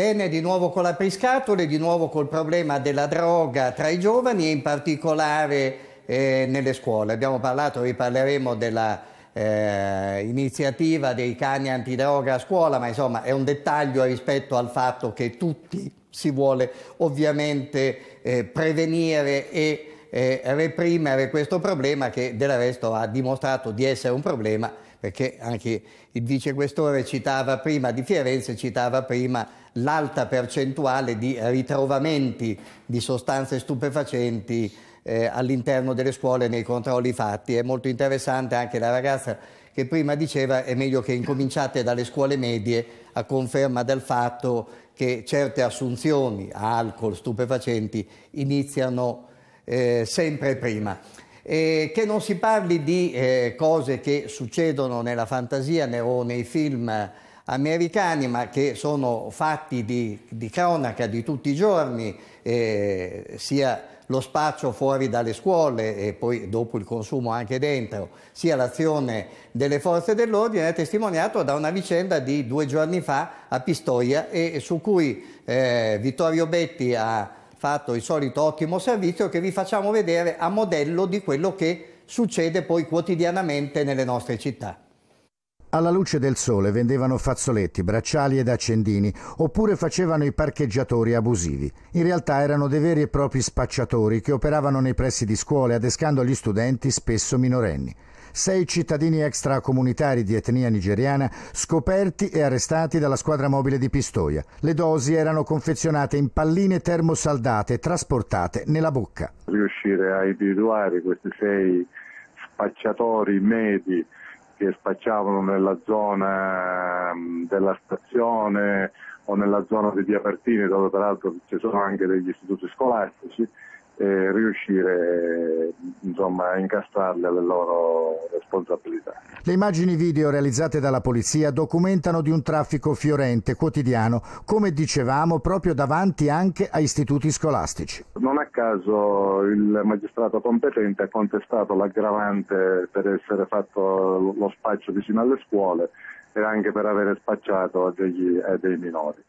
Bene, di nuovo con la Priscatole, di nuovo col problema della droga tra i giovani e in particolare eh, nelle scuole. Abbiamo parlato, riparleremo della eh, iniziativa dei cani antidroga a scuola, ma insomma è un dettaglio rispetto al fatto che tutti si vuole ovviamente eh, prevenire e eh, reprimere questo problema che del resto ha dimostrato di essere un problema perché anche il vicequestore citava prima, di Firenze citava prima l'alta percentuale di ritrovamenti di sostanze stupefacenti eh, all'interno delle scuole nei controlli fatti. È molto interessante anche la ragazza che prima diceva è meglio che incominciate dalle scuole medie a conferma del fatto che certe assunzioni a alcol, stupefacenti, iniziano eh, sempre prima. Eh, che non si parli di eh, cose che succedono nella fantasia né, o nei film americani, ma che sono fatti di, di cronaca di tutti i giorni, eh, sia lo spaccio fuori dalle scuole e poi dopo il consumo anche dentro, sia l'azione delle forze dell'ordine, è testimoniato da una vicenda di due giorni fa a Pistoia e, e su cui eh, Vittorio Betti ha fatto il solito ottimo servizio che vi facciamo vedere a modello di quello che succede poi quotidianamente nelle nostre città. Alla luce del sole vendevano fazzoletti, bracciali ed accendini, oppure facevano i parcheggiatori abusivi. In realtà erano dei veri e propri spacciatori che operavano nei pressi di scuole, adescando gli studenti, spesso minorenni sei cittadini extracomunitari di etnia nigeriana scoperti e arrestati dalla squadra mobile di Pistoia. Le dosi erano confezionate in palline termosaldate trasportate nella bocca. Riuscire a individuare questi sei spacciatori medi che spacciavano nella zona mm, della stazione o nella zona di Via Diapertini dove peraltro ci sono anche degli istituti scolastici eh, riuscire insomma, a incastrarle alle loro responsabilità. Le immagini video realizzate dalla polizia documentano di un traffico fiorente quotidiano, come dicevamo, proprio davanti anche a istituti scolastici. Non a caso il magistrato competente ha contestato l'aggravante per essere fatto lo spaccio vicino alle scuole e anche per avere spacciato degli, eh, dei minori.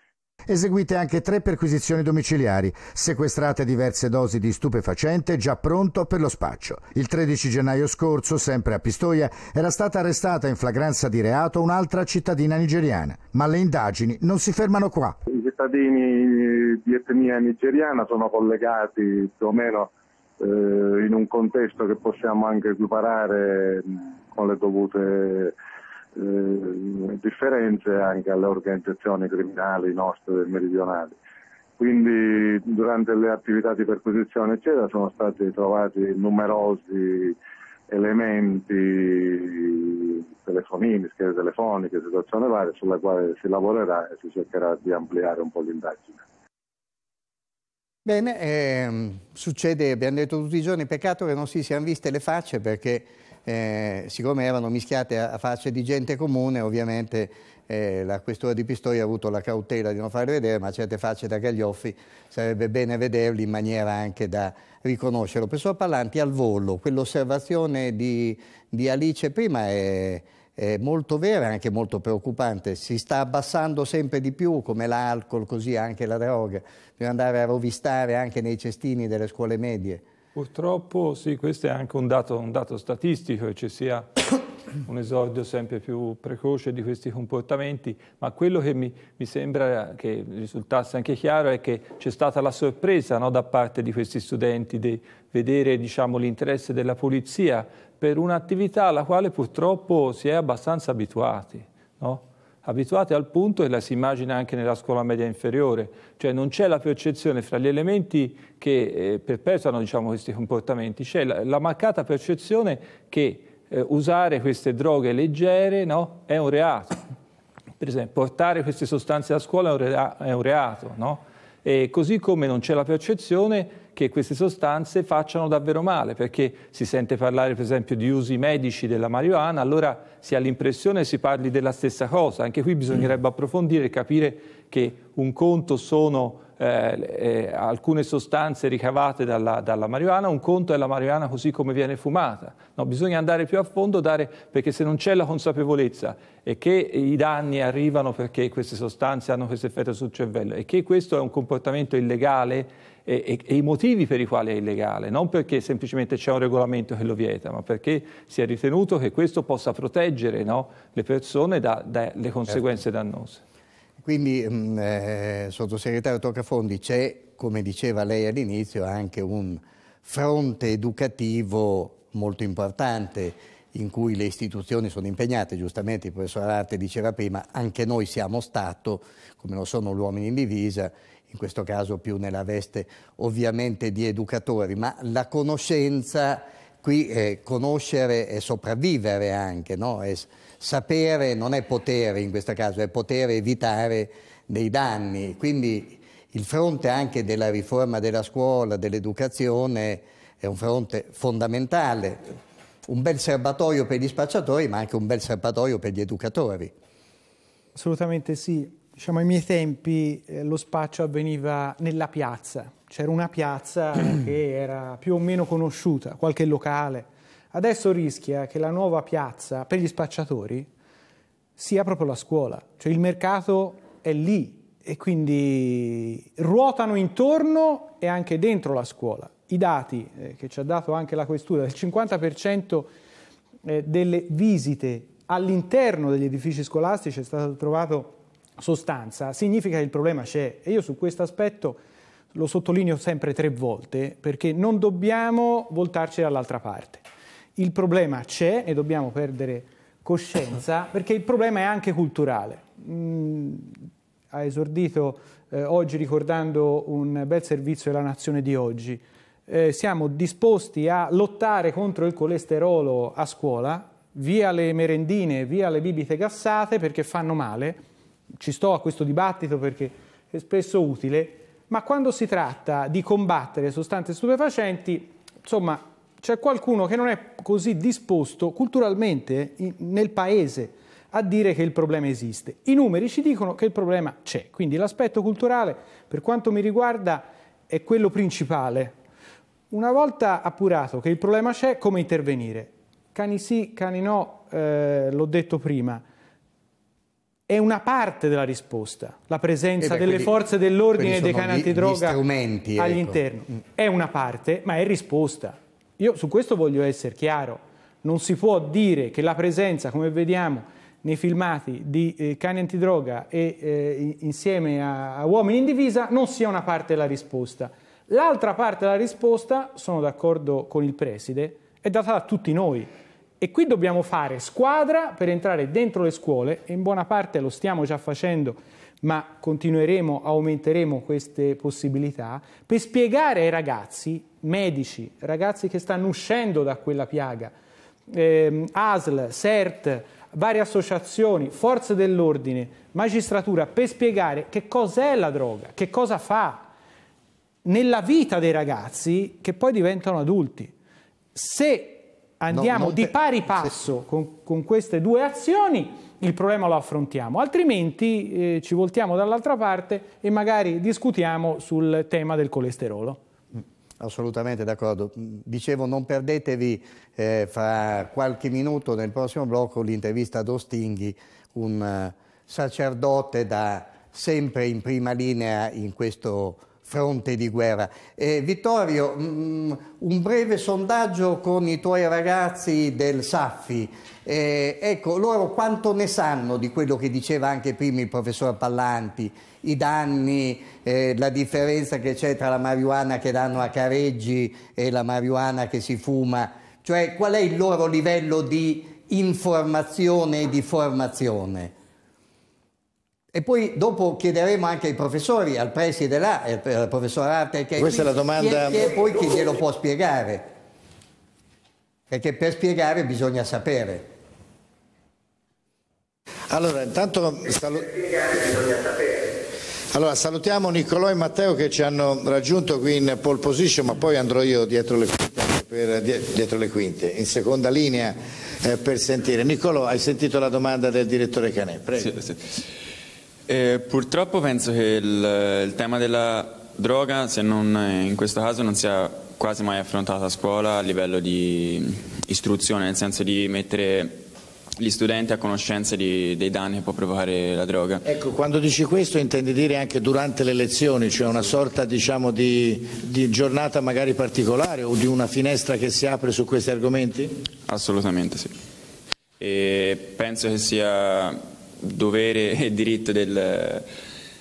Eseguite anche tre perquisizioni domiciliari, sequestrate diverse dosi di stupefacente già pronto per lo spaccio. Il 13 gennaio scorso, sempre a Pistoia, era stata arrestata in flagranza di reato un'altra cittadina nigeriana, ma le indagini non si fermano qua. I cittadini di etnia nigeriana sono collegati più o meno eh, in un contesto che possiamo anche equiparare con le dovute eh, differenze anche alle organizzazioni criminali nostre del meridionale. Quindi durante le attività di perquisizione eccetera sono stati trovati numerosi elementi, telefonini, schede telefoniche, situazioni varie sulle quali si lavorerà e si cercherà di ampliare un po' l'indagine. Bene, ehm, succede, abbiamo detto tutti i giorni, peccato che non si siano viste le facce perché eh, siccome erano mischiate a, facce di gente comune, ovviamente eh, la questura di Pistoia ha avuto la cautela di non farle vedere, ma certe facce da Gaglioffi sarebbe bene vederli in maniera anche da riconoscerlo. Professor Pallanti, al volo, quell'osservazione di, di, Alice prima è, è, molto vera e anche molto preoccupante. Si sta abbassando sempre di più, come l'alcol, così anche la droga. Bisogna andare a rovistare anche nei cestini delle scuole medie. Purtroppo sì, questo è anche un dato, un dato statistico, che ci sia un esordio sempre più precoce di questi comportamenti, ma quello che mi, mi sembra che risultasse anche chiaro è che c'è stata la sorpresa no, da parte di questi studenti di vedere diciamo, l'interesse della polizia per un'attività alla quale purtroppo si è abbastanza abituati. No? abituate al punto e la si immagina anche nella scuola media inferiore, cioè non c'è la percezione fra gli elementi che eh, perpetuano diciamo, questi comportamenti, c'è la, la, mancata percezione che eh, usare queste droghe leggere no, è un reato, per esempio portare queste sostanze a scuola è un reato, no? così come non c'è la percezione che queste sostanze facciano davvero male, perché si sente parlare per esempio di usi medici della marijuana, allora si ha l'impressione si parli della stessa cosa. Anche qui bisognerebbe approfondire e capire che un conto sono eh, eh, alcune sostanze ricavate dalla, dalla, marijuana, un conto è la marijuana così come viene fumata. No, bisogna andare più a fondo, dare, perché se non c'è la consapevolezza e che i danni arrivano perché queste sostanze hanno questo effetto sul cervello e che questo è un comportamento illegale e, e, e i motivi per i quali è illegale, non perché semplicemente c'è un regolamento che lo vieta, ma perché si è ritenuto che questo possa proteggere no, le persone dalle da, certo. conseguenze dannose. Quindi, mm, eh, sottosegretario Toccafondi, c'è, come diceva lei all'inizio, anche un fronte educativo molto importante in cui le istituzioni sono impegnate, giustamente il professor Arte diceva prima, anche noi siamo Stato, come lo sono gli uomini in divisa, in questo caso più nella veste ovviamente di educatori, ma la conoscenza qui è eh, conoscere e sopravvivere anche, no? sapere non è potere in questo caso, è poter evitare dei danni. Quindi il fronte anche della riforma della scuola, dell'educazione, è un fronte fondamentale. Un bel serbatoio per gli spacciatori, ma anche un bel serbatoio per gli educatori. Assolutamente sì. Diciamo, ai miei tempi eh, lo spaccio avveniva nella piazza, c'era una piazza che era più o meno conosciuta, qualche locale. Adesso rischia che la nuova piazza per gli spacciatori sia proprio la scuola, cioè il mercato è lì e quindi ruotano intorno e anche dentro la scuola. I dati eh, che ci ha dato anche la questura, il 50% eh, delle visite all'interno degli edifici scolastici è stato trovato sostanza, significa che il problema c'è. E io su questo aspetto lo sottolineo sempre tre volte, perché non dobbiamo voltarci dall'altra parte. Il problema c'è, e dobbiamo perdere coscienza, perché il problema è anche culturale. Mm, ha esordito eh, oggi ricordando un bel servizio della nazione di oggi. Eh, siamo disposti a lottare contro il colesterolo a scuola, via le merendine, via le bibite gassate perché fanno male, ci sto a questo dibattito perché è spesso utile, ma quando si tratta di combattere sostanze stupefacenti, insomma, c'è qualcuno che non è così disposto culturalmente eh, nel paese a dire che il problema esiste. I numeri ci dicono che il problema c'è, quindi l'aspetto culturale, per quanto mi riguarda, è quello principale. Una volta appurato che il problema c'è, come intervenire? Cani sì, cani no, eh, l'ho detto prima è una parte della risposta, la presenza eh beh, delle quelli, forze dell'ordine e dei cani antidroga gli ecco. all'interno. Ecco. È una parte, ma è risposta. Io su questo voglio essere chiaro. Non si può dire che la presenza, come vediamo nei filmati, di eh, cani antidroga e eh, insieme a, a uomini in divisa non sia una parte della risposta. L'altra parte della risposta, sono d'accordo con il preside, è data da tutti noi e qui dobbiamo fare squadra per entrare dentro le scuole e in buona parte lo stiamo già facendo, ma continueremo, aumenteremo queste possibilità per spiegare ai ragazzi, medici, ragazzi che stanno uscendo da quella piaga, eh, ASL, CERT, varie associazioni, forze dell'ordine, magistratura, per spiegare che cos'è la droga, che cosa fa nella vita dei ragazzi che poi diventano adulti. Se andiamo no, di pari passo se... con, con, queste due azioni, il problema lo affrontiamo, altrimenti eh, ci voltiamo dall'altra parte e magari discutiamo sul tema del colesterolo. Mm, assolutamente d'accordo. Mm, dicevo, non perdetevi eh, fra qualche minuto nel prossimo blocco l'intervista ad Ostinghi, un uh, sacerdote da sempre in prima linea in questo fronte di guerra. Eh, Vittorio, mh, mm, mm, un breve sondaggio con i tuoi ragazzi del Saffi. Eh, ecco, loro quanto ne sanno di quello che diceva anche prima il professor Pallanti, i danni, eh, la differenza che c'è tra la marijuana che danno a Careggi e la marijuana che si fuma? Cioè, qual è il loro livello di informazione e di formazione? E poi dopo chiederemo anche ai professori, al preside là, al eh, professor Arte, che è, qui, è la domanda... chi, è, chi è poi chi glielo può spiegare. Perché per spiegare bisogna sapere. Allora, intanto salu... allora, salutiamo Niccolò e Matteo che ci hanno raggiunto qui in pole position, ma poi andrò io dietro le quinte, per, dietro le quinte in seconda linea eh, per sentire. Niccolò, hai sentito la domanda del direttore Canè? Prego. Sì, sì. Eh, purtroppo penso che il, il, tema della droga, se non eh, in questo caso, non sia quasi mai affrontato a scuola a livello di istruzione, nel senso di mettere gli studenti a conoscenza di, dei danni che può provocare la droga. Ecco, quando dici questo intendi dire anche durante le lezioni, cioè una sorta diciamo, di, di giornata magari particolare o di una finestra che si apre su questi argomenti? Assolutamente sì. E penso che sia dovere e diritto del,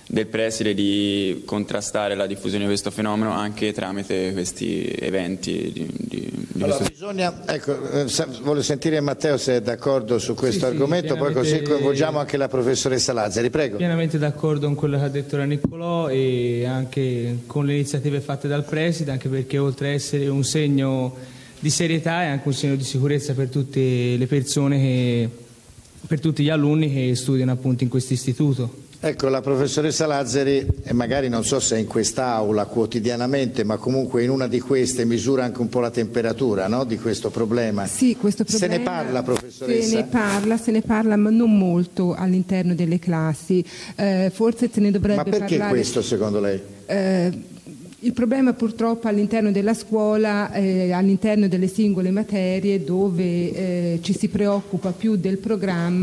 del preside di contrastare la diffusione di questo fenomeno anche tramite questi eventi. Di, di, di allora, questo... bisogna, ecco, eh, voglio sentire Matteo se è d'accordo su questo sì, argomento, sì, poi così coinvolgiamo anche la professoressa Lazzari, prego. Pienamente d'accordo con quello che ha detto la Niccolò e anche con le iniziative fatte dal preside, anche perché oltre a essere un segno di serietà è anche un segno di sicurezza per tutte le persone che per tutti gli alunni che studiano appunto in questo istituto. Ecco, la professoressa Lazzari, e magari non so se è in quest'aula quotidianamente, ma comunque in una di queste misura anche un po' la temperatura no? di questo problema. Sì, questo problema. Se ne parla, professoressa? Se ne parla, se ne parla ma non molto all'interno delle classi. Eh, forse se ne dovrebbe parlare... Ma perché parlare... questo, secondo lei? Eh, il problema purtroppo all'interno della scuola, eh, all'interno delle singole materie dove eh, ci si preoccupa più del programma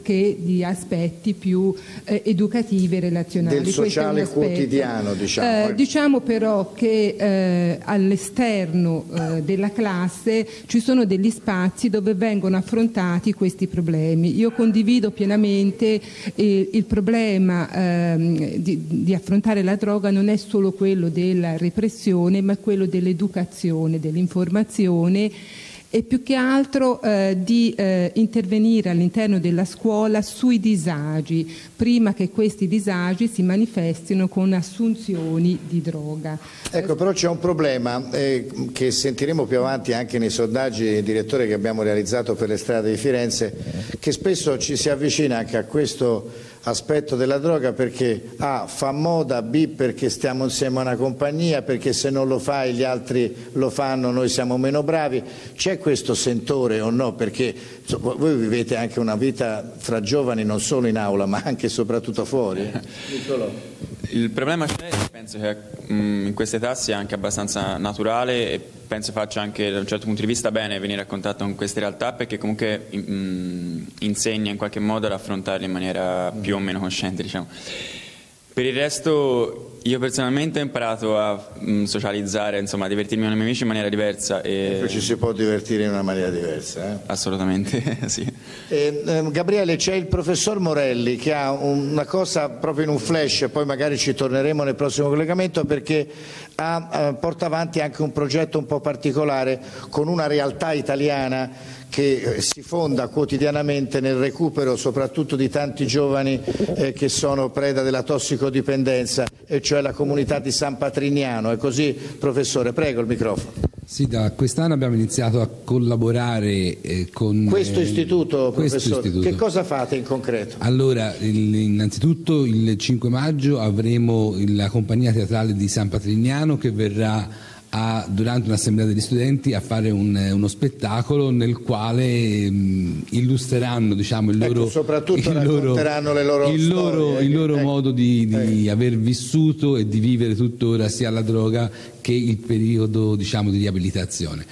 che di aspetti più eh, educativi e relazionali. Del sociale quotidiano diciamo. Eh, ecco. diciamo però che eh, all'esterno eh, della classe ci sono degli spazi dove vengono affrontati questi problemi. Io condivido pienamente il problema ehm, di, di affrontare la droga non è solo quello della repressione, ma quello dell'educazione, dell'informazione e più che altro eh, di eh, intervenire all'interno della scuola sui disagi, prima che questi disagi si manifestino con assunzioni di droga. Ecco, però c'è un problema eh, che sentiremo più avanti anche nei sondaggi, direttore, che abbiamo realizzato per le strade di Firenze, che spesso ci si avvicina anche a questo aspetto della droga perché A ah, fa moda, B perché stiamo insieme a una compagnia, perché se non lo fai gli altri lo fanno, noi siamo meno bravi. C'è questo sentore o no? Perché insomma, voi vivete anche una vita fra giovani non solo in aula ma anche e soprattutto fuori. Nicolò. Il problema c'è, penso che mm, in queste età sia anche abbastanza naturale e penso faccia anche da un certo punto di vista bene venire a contatto con queste realtà perché comunque mh, mm, insegna in qualche modo ad affrontarle in maniera più o meno cosciente. Diciamo. Per il resto io personalmente ho imparato a mh, mm, socializzare, insomma, a divertirmi con i miei amici in maniera diversa. E... e ecco, ci si può divertire in una maniera diversa. Eh? Assolutamente, sì. E, ehm, Gabriele, c'è il professor Morelli che ha una cosa proprio in un flash, poi magari ci torneremo nel prossimo collegamento perché ha, eh, porta avanti anche un progetto un po' particolare con una realtà italiana che eh, si fonda quotidianamente nel recupero soprattutto di tanti giovani eh, che sono preda della tossicodipendenza, e cioè la comunità di San Patrignano. È così, professore? Prego il microfono. Sì, da quest'anno abbiamo iniziato a collaborare eh, con... Questo eh, istituto, questo professore, istituto. che cosa fate in concreto? Allora, il, innanzitutto il 5 maggio avremo la compagnia teatrale di San Patrignano che verrà a, durante un'assemblea degli studenti a fare un, uno spettacolo nel quale mh, mm, illustreranno diciamo, il ecco, loro, ecco, soprattutto il loro, le loro il loro, storie, il loro ecco. modo di, di eh. aver vissuto e di vivere tuttora sia la droga che il periodo diciamo, di riabilitazione.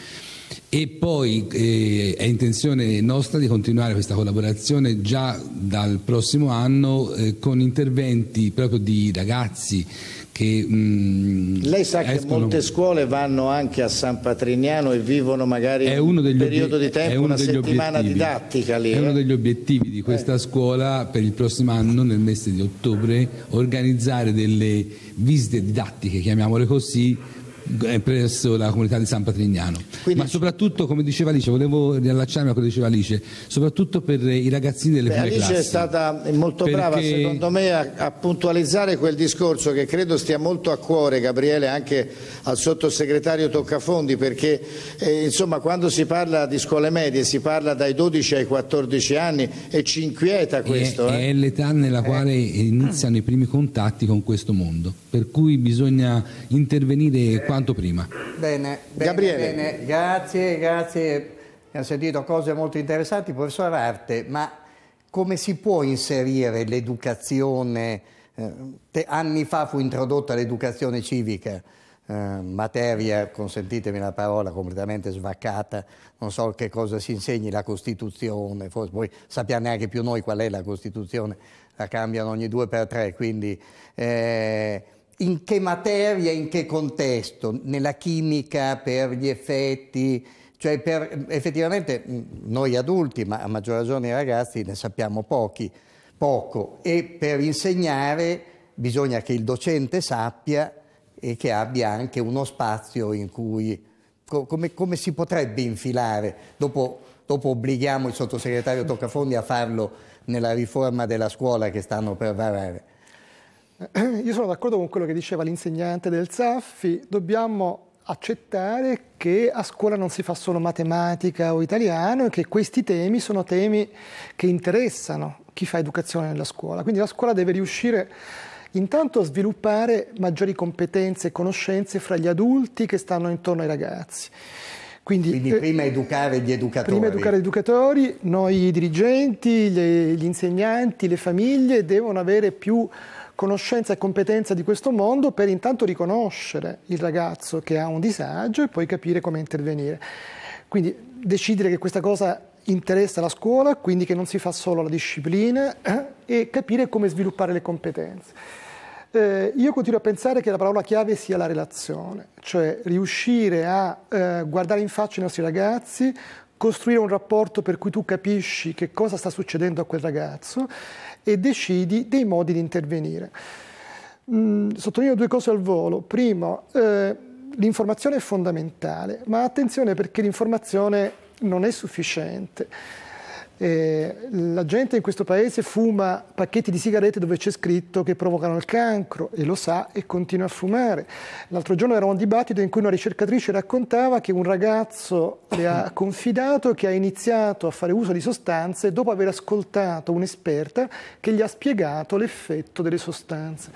E poi eh, è intenzione nostra di continuare questa collaborazione già dal prossimo anno eh, con interventi proprio di ragazzi che... Mm, Lei sa escono... che molte scuole vanno anche a San Patrignano e vivono magari è uno degli un periodo di tempo, una settimana obiettivi. didattica lì. È uno eh? degli obiettivi di questa eh. scuola per il prossimo anno, nel mese di ottobre, organizzare delle visite didattiche, chiamiamole così, presso la comunità di San Patrignano. Quindi Ma soprattutto, come diceva Alice, volevo riallacciarmi a quello che diceva Alice, soprattutto per i ragazzini delle Beh, prime Alice classi. è stata molto perché... brava, secondo me, a, a, puntualizzare quel discorso che credo stia molto a cuore, Gabriele, anche al sottosegretario Toccafondi, perché eh, insomma, quando si parla di scuole medie si parla dai 12 ai 14 anni e ci inquieta questo. È, eh. è l'età nella eh. quale iniziano i primi contatti con questo mondo, per cui bisogna intervenire qua quanto prima. Bene, bene Gabriele. Bene. Grazie, grazie. Abbiamo sentito cose molto interessanti. Professor Arte, ma come si può inserire l'educazione? Eh, anni fa fu introdotta l'educazione civica. Eh, materia, consentitemi la parola, completamente svaccata, non so che cosa si insegni la Costituzione, forse poi sappiamo neanche più noi qual è la Costituzione, la cambiano ogni due per tre, quindi eh, in che materia, in che contesto, nella chimica, per gli effetti, cioè per, effettivamente mm, noi adulti, ma a maggior ragione i ragazzi, ne sappiamo pochi, poco e per insegnare bisogna che il docente sappia e che abbia anche uno spazio in cui, come, come si potrebbe infilare, dopo, dopo obblighiamo il sottosegretario Toccafondi a farlo nella riforma della scuola che stanno per varare. Io sono d'accordo con quello che diceva l'insegnante del Zaffi, dobbiamo accettare che a scuola non si fa solo matematica o italiano e che questi temi sono temi che interessano chi fa educazione nella scuola. Quindi la scuola deve riuscire intanto a sviluppare maggiori competenze e conoscenze fra gli adulti che stanno intorno ai ragazzi. Quindi, Quindi eh, prima educare gli educatori. Prima educare gli educatori, noi dirigenti, gli, gli insegnanti, le famiglie devono avere più conoscenza e competenza di questo mondo per intanto riconoscere il ragazzo che ha un disagio e poi capire come intervenire. Quindi decidere che questa cosa interessa la scuola, quindi che non si fa solo la disciplina eh, e capire come sviluppare le competenze. Eh, io continuo a pensare che la parola chiave sia la relazione, cioè riuscire a eh, guardare in faccia i nostri ragazzi costruire un rapporto per cui tu capisci che cosa sta succedendo a quel ragazzo e decidi dei modi di intervenire. Mm, sottolineo due cose al volo. Primo, eh, l'informazione è fondamentale, ma attenzione perché l'informazione non è sufficiente eh, la gente in questo paese fuma pacchetti di sigarette dove c'è scritto che provocano il cancro e lo sa e continua a fumare. L'altro giorno era un dibattito in cui una ricercatrice raccontava che un ragazzo le ha confidato che ha iniziato a fare uso di sostanze dopo aver ascoltato un'esperta che gli ha spiegato l'effetto delle sostanze.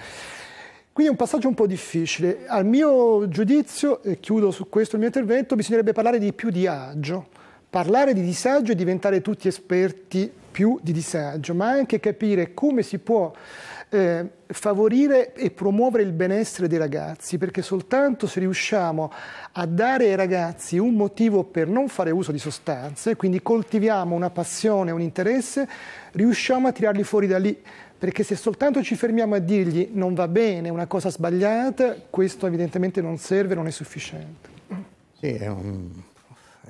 Quindi è un passaggio un po' difficile. Al mio giudizio, e chiudo su questo il mio intervento, bisognerebbe parlare di più di agio parlare di disagio e diventare tutti esperti più di disagio, ma anche capire come si può eh, favorire e promuovere il benessere dei ragazzi, perché soltanto se riusciamo a dare ai ragazzi un motivo per non fare uso di sostanze, quindi coltiviamo una passione, un interesse, riusciamo a tirarli fuori da lì. Perché se soltanto ci fermiamo a dirgli non va bene, una cosa sbagliata, questo evidentemente non serve, non è sufficiente. Sì, è un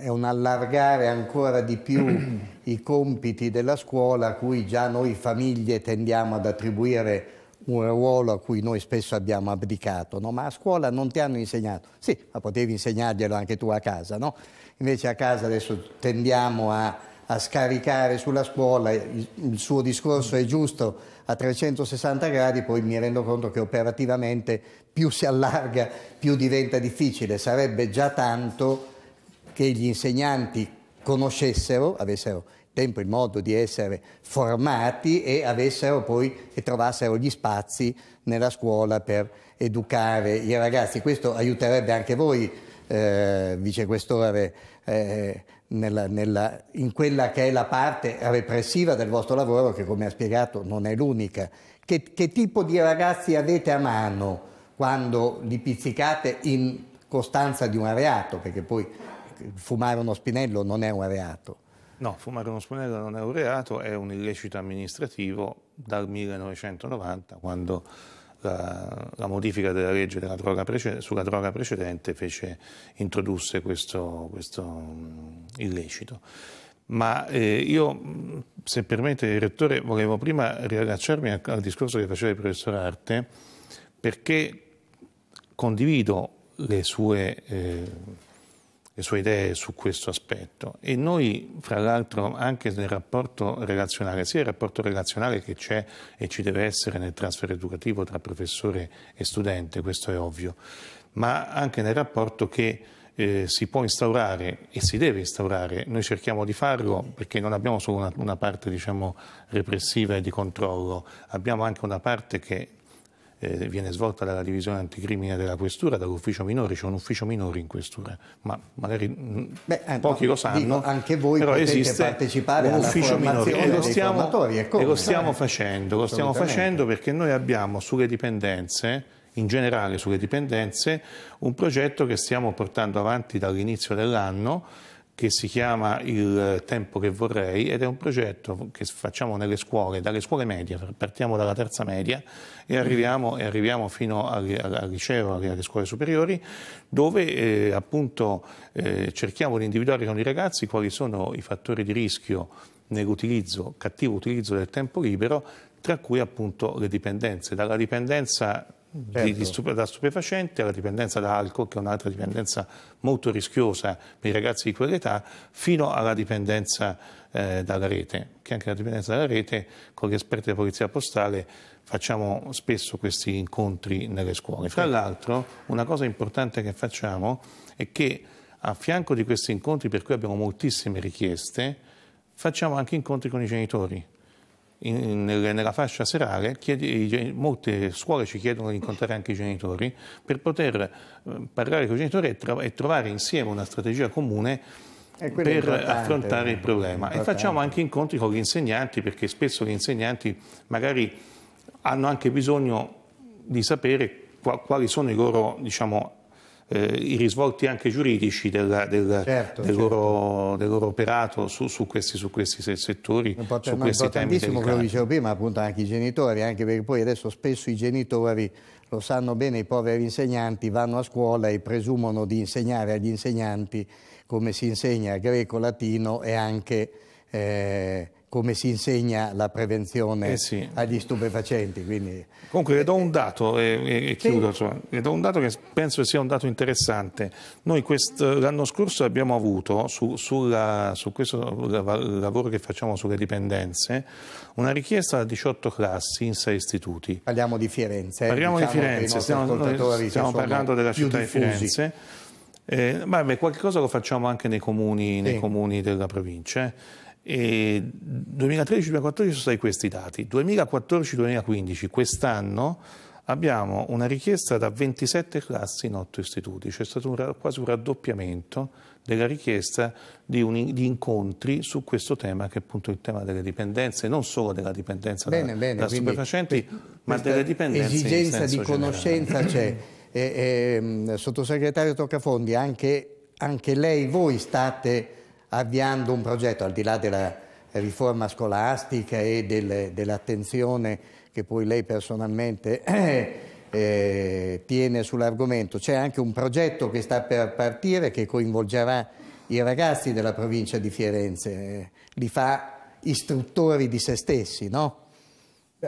è un allargare ancora di più i compiti della scuola a cui già noi famiglie tendiamo ad attribuire un ruolo a cui noi spesso abbiamo abdicato, no? ma a scuola non ti hanno insegnato, sì, ma potevi insegnarglielo anche tu a casa, no? invece a casa adesso tendiamo a, a scaricare sulla scuola, il, il suo discorso è giusto a 360 gradi, poi mi rendo conto che operativamente più si allarga, più diventa difficile, sarebbe già tanto che gli insegnanti conoscessero, avessero tempo e modo di essere formati e avessero poi e trovassero gli spazi nella scuola per educare i ragazzi. Questo aiuterebbe anche voi, eh, vicequestore, eh, nella, nella, in quella che è la parte repressiva del vostro lavoro, che come ha spiegato non è l'unica. Che, che tipo di ragazzi avete a mano quando li pizzicate in costanza di un reato? Perché poi fumare uno spinello non è un reato. No, fumare uno spinello non è un reato, è un illecito amministrativo dal 1990, quando la, la modifica della legge della droga precedente, sulla droga precedente fece, introdusse questo, questo mm, illecito. Ma eh, io, mm, se permette, direttore, volevo prima riallacciarmi al, al discorso che faceva il professor Arte, perché condivido le sue... Eh, le sue idee su questo aspetto. E noi, fra l'altro, anche nel rapporto relazionale, sia il rapporto relazionale che c'è e ci deve essere nel transfer educativo tra professore e studente, questo è ovvio, ma anche nel rapporto che eh, si può instaurare e si deve instaurare. Noi cerchiamo di farlo perché non abbiamo solo una, una parte diciamo, repressiva e di controllo, abbiamo anche una parte che eh, viene svolta dalla divisione anticrimine della questura, dall'ufficio minori, c'è un ufficio minori in questura, ma magari mm, Beh, eh, pochi no, lo sanno. Dico, anche voi però potete partecipare un ufficio minori e lo stiamo, e lo stiamo facendo, lo stiamo facendo perché noi abbiamo sulle dipendenze in generale sulle dipendenze, un progetto che stiamo portando avanti dall'inizio dell'anno che si chiama Il tempo che vorrei ed è un progetto che facciamo nelle scuole, dalle scuole medie, partiamo dalla terza media e arriviamo, e arriviamo fino al, al, liceo, alle, scuole superiori, dove eh, appunto eh, cerchiamo di individuare con i ragazzi quali sono i fattori di rischio nell'utilizzo, cattivo utilizzo del tempo libero, tra cui appunto le dipendenze, dalla dipendenza Certo. Di, di, da stupefacenti alla dipendenza da alcol, che è un'altra dipendenza molto rischiosa per i ragazzi di quell'età, fino alla dipendenza eh, dalla rete, che anche la dipendenza dalla rete, con gli esperti della polizia postale facciamo spesso questi incontri nelle scuole. Tra l'altro una cosa importante che facciamo è che a fianco di questi incontri, per cui abbiamo moltissime richieste, facciamo anche incontri con i genitori in, nella fascia serale chiede, molte scuole ci chiedono di incontrare anche i genitori per poter eh, parlare con i genitori e, tra, e trovare insieme una strategia comune per affrontare il problema. E facciamo anche incontri con gli insegnanti perché spesso gli insegnanti magari hanno anche bisogno di sapere quali sono i loro diciamo, eh, i risvolti anche giuridici della, della, certo, del, certo. Loro, del, Loro, operato su, su, questi, su questi, settori, Importa, su questi temi delicati. quello dicevo prima, appunto anche i genitori, anche perché poi adesso spesso i genitori, lo sanno bene i poveri insegnanti, vanno a scuola e presumono di insegnare agli insegnanti come si insegna greco, latino e anche... Eh, come si insegna la prevenzione eh sì. agli stupefacenti. Quindi... Comunque le do un dato e, e chiudo, cioè, le do un dato che penso sia un dato interessante. Noi l'anno scorso abbiamo avuto su, sulla, su, questo lavoro che facciamo sulle dipendenze una richiesta da 18 classi in 6 istituti. Parliamo di Firenze. Eh, Parliamo diciamo di Firenze, stiamo, stiamo parlando della città diffusi. di Firenze. Eh, vabbè, qualcosa lo facciamo anche nei comuni, sì. nei comuni della provincia. Eh. 2013-2014 sono stati questi dati, 2014-2015, quest'anno abbiamo una richiesta da 27 classi in 8 istituti, c'è stato un, quasi un raddoppiamento della richiesta di, un, di, incontri su questo tema che è appunto il tema delle dipendenze, non solo della dipendenza bene, da, bene, da stupefacenti, ma delle dipendenze esigenza di conoscenza c'è. Eh, eh, sottosegretario Toccafondi, anche, anche lei, voi state avviando un progetto al di là della riforma scolastica e del, dell'attenzione che poi lei personalmente eh, tiene sull'argomento. C'è anche un progetto che sta per partire che coinvolgerà i ragazzi della provincia di Firenze, eh, li fa istruttori di se stessi, no?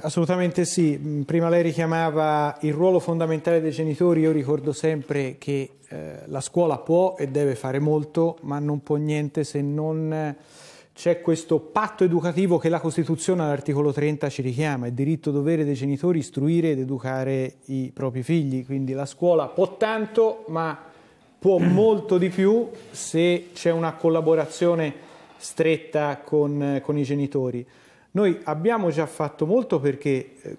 Assolutamente sì, mm, prima lei richiamava il ruolo fondamentale dei genitori, io ricordo sempre che eh, la scuola può e deve fare molto, ma non può niente se non eh, c'è questo patto educativo che la Costituzione all'articolo 30 ci richiama, è diritto dovere dei genitori istruire ed educare i propri figli, quindi la scuola può tanto, ma può molto di più se c'è una collaborazione stretta con, eh, con i genitori. Noi abbiamo già fatto molto perché eh,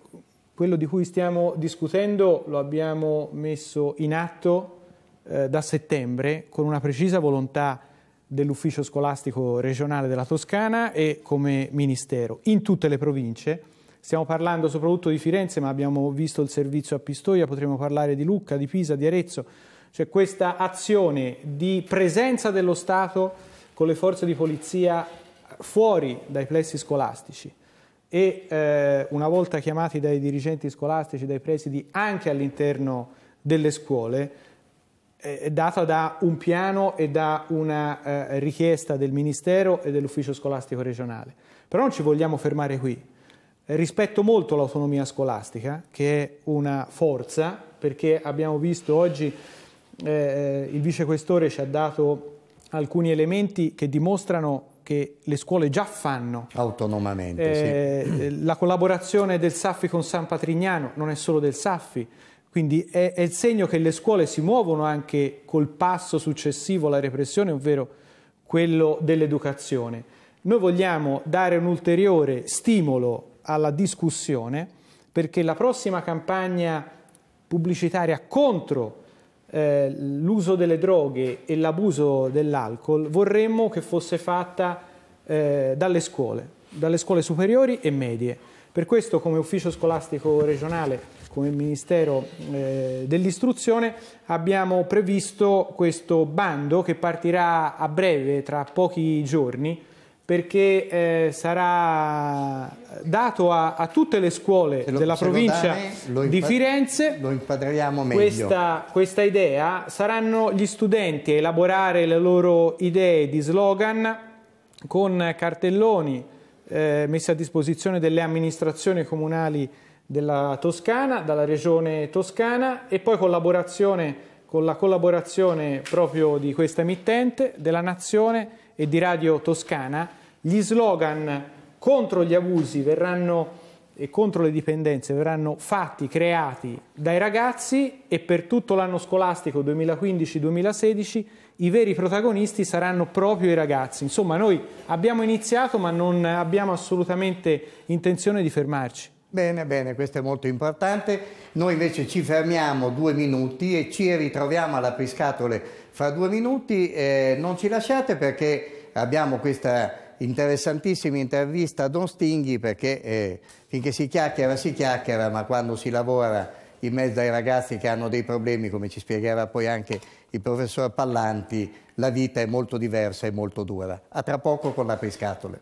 quello di cui stiamo discutendo lo abbiamo messo in atto eh, da settembre con una precisa volontà dell'ufficio scolastico regionale della Toscana e come ministero in tutte le province. Stiamo parlando soprattutto di Firenze, ma abbiamo visto il servizio a Pistoia, potremmo parlare di Lucca, di Pisa, di Arezzo. Cioè questa azione di presenza dello Stato con le forze di polizia fuori dai plessi scolastici e eh, una volta chiamati dai dirigenti scolastici, dai presidi, anche all'interno delle scuole, eh, data da un piano e da una eh, richiesta del Ministero e dell'Ufficio Scolastico Regionale. Però non ci vogliamo fermare qui. Rispetto molto l'autonomia scolastica, che è una forza, perché abbiamo visto oggi eh, eh il vicequestore ci ha dato alcuni elementi che dimostrano che le scuole già fanno. Autonomamente, eh, sì. Eh, la collaborazione del Saffi con San Patrignano non è solo del Saffi, quindi è, è, il segno che le scuole si muovono anche col passo successivo alla repressione, ovvero quello dell'educazione. Noi vogliamo dare un ulteriore stimolo alla discussione perché la prossima campagna pubblicitaria contro eh, l'uso delle droghe e l'abuso dell'alcol vorremmo che fosse fatta eh, dalle scuole, dalle scuole superiori e medie. Per questo come ufficio scolastico regionale, come Ministero eh, dell'Istruzione, abbiamo previsto questo bando che partirà a breve, tra pochi giorni, perché eh, sarà dato a, a, tutte le scuole lo, della provincia dame, di Firenze questa, questa, idea. Saranno gli studenti a elaborare le loro idee di slogan con cartelloni eh, messi a disposizione delle amministrazioni comunali della Toscana, dalla regione toscana e poi collaborazione con la collaborazione proprio di questa emittente, della nazione e di Radio Toscana, gli slogan contro gli abusi verranno, e contro le dipendenze verranno fatti, creati dai ragazzi e per tutto l'anno scolastico 2015-2016 i veri protagonisti saranno proprio i ragazzi. Insomma, noi abbiamo iniziato ma non abbiamo assolutamente intenzione di fermarci. Bene, bene, questo è molto importante. Noi invece ci fermiamo due minuti e ci ritroviamo alla Piscatole fra due minuti. Eh, non ci lasciate perché abbiamo questa interessantissima intervista a Don Stinghi perché eh, finché si chiacchiera si chiacchiera, ma quando si lavora in mezzo ai ragazzi che hanno dei problemi, come ci spiegherà poi anche il professor Pallanti, la vita è molto diversa e molto dura. A tra poco con la Piscatole.